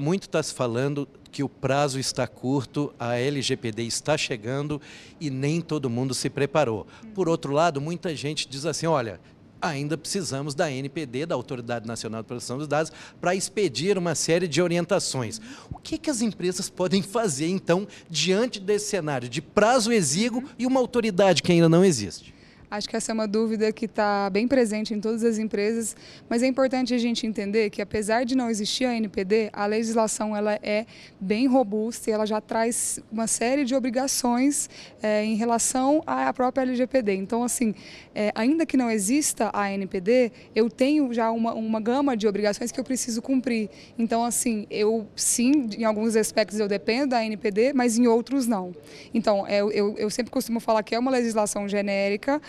Muito está se falando que o prazo está curto, a LGPD está chegando e nem todo mundo se preparou. Por outro lado, muita gente diz assim: olha, ainda precisamos da NPD, da Autoridade Nacional de Proteção dos Dados, para expedir uma série de orientações. O que, que as empresas podem fazer, então, diante desse cenário de prazo exíguo e uma autoridade que ainda não existe? Acho que essa é uma dúvida que está bem presente em todas as empresas, mas é importante a gente entender que, apesar de não existir a NPD, a legislação ela é bem robusta e ela já traz uma série de obrigações é, em relação à própria LGPD. Então, assim, é, ainda que não exista a NPD, eu tenho já uma, uma gama de obrigações que eu preciso cumprir. Então, assim, eu sim, em alguns aspectos eu dependo da NPD, mas em outros não. Então, eu, eu sempre costumo falar que é uma legislação genérica,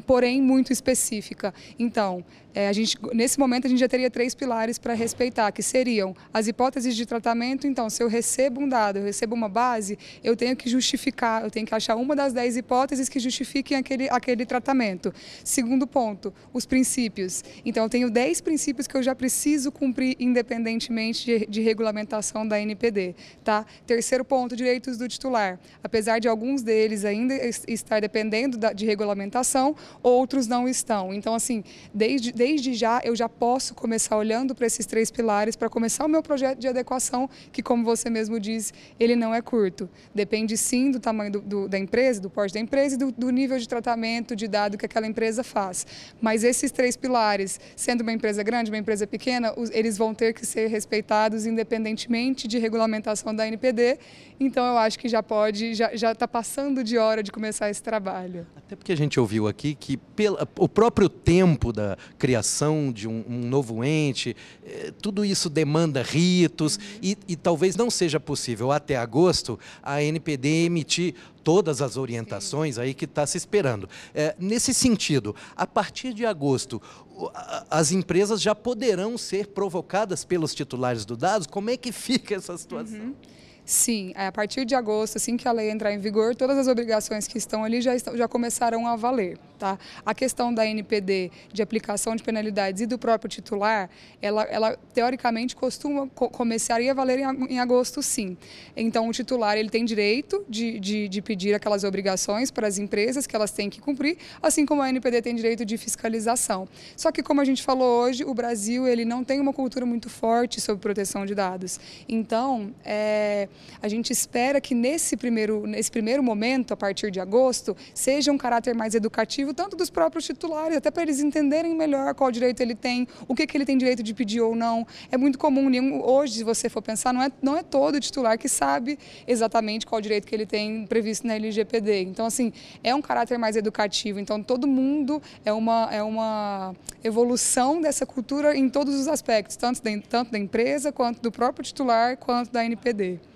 porém muito específica. Então, é, a gente, nesse momento a gente já teria três pilares para respeitar, que seriam as hipóteses de tratamento. Então, se eu recebo um dado, eu recebo uma base, eu tenho que justificar, eu tenho que achar uma das dez hipóteses que justifiquem aquele, aquele tratamento. Segundo ponto, os princípios. Então, eu tenho dez princípios que eu já preciso cumprir independentemente de, de regulamentação da NPD. Tá? Terceiro ponto, direitos do titular. Apesar de alguns deles ainda estar dependendo da, de regulamentação, outros não estão. Então, assim, desde, desde já eu já posso começar olhando para esses três pilares para começar o meu projeto de adequação, que, como você mesmo diz, ele não é curto. Depende sim do tamanho do, do, da empresa, do porte da empresa e do, do nível de tratamento de dado que aquela empresa faz. Mas esses três pilares, sendo uma empresa grande, uma empresa pequena, eles vão ter que ser respeitados independentemente de regulamentação da NPD. Então eu acho que já pode, já está passando de hora de começar esse trabalho. Até porque a gente ouviu aqui que pela, o próprio tempo da criação de um, um novo ente, eh, tudo isso demanda ritos e, e talvez não seja possível até agosto a NPD emitir todas as orientações aí que está se esperando. É, nesse sentido, a partir de agosto, as empresas já poderão ser provocadas pelos titulares do dados? Como é que fica essa situação? Uhum. Sim, é, a partir de agosto, assim que a lei entrar em vigor, todas as obrigações que estão ali já, estão, já começaram a valer. Tá? A questão da NPD, de aplicação de penalidades e do próprio titular, ela, ela teoricamente costuma co começaria a valer em, em, agosto, sim. Então, o titular ele tem direito de, de, de, pedir aquelas obrigações para as empresas que elas têm que cumprir, assim como a NPD tem direito de fiscalização. Só que, como a gente falou hoje, o Brasil ele não tem uma cultura muito forte sobre proteção de dados. Então, é, a gente espera que nesse primeiro, nesse primeiro momento, a partir de agosto, seja um caráter mais educativo objetivo tanto dos próprios titulares, até para eles entenderem melhor qual direito ele tem, o que, que ele tem direito de pedir ou não. É muito comum, hoje, se você for pensar, não é, não é todo titular que sabe exatamente qual direito que ele tem previsto na LGPD. Então, assim, é um caráter mais educativo. Então, todo mundo é uma, é uma evolução dessa cultura em todos os aspectos, tanto tanto da empresa, quanto do próprio titular, quanto da NPD.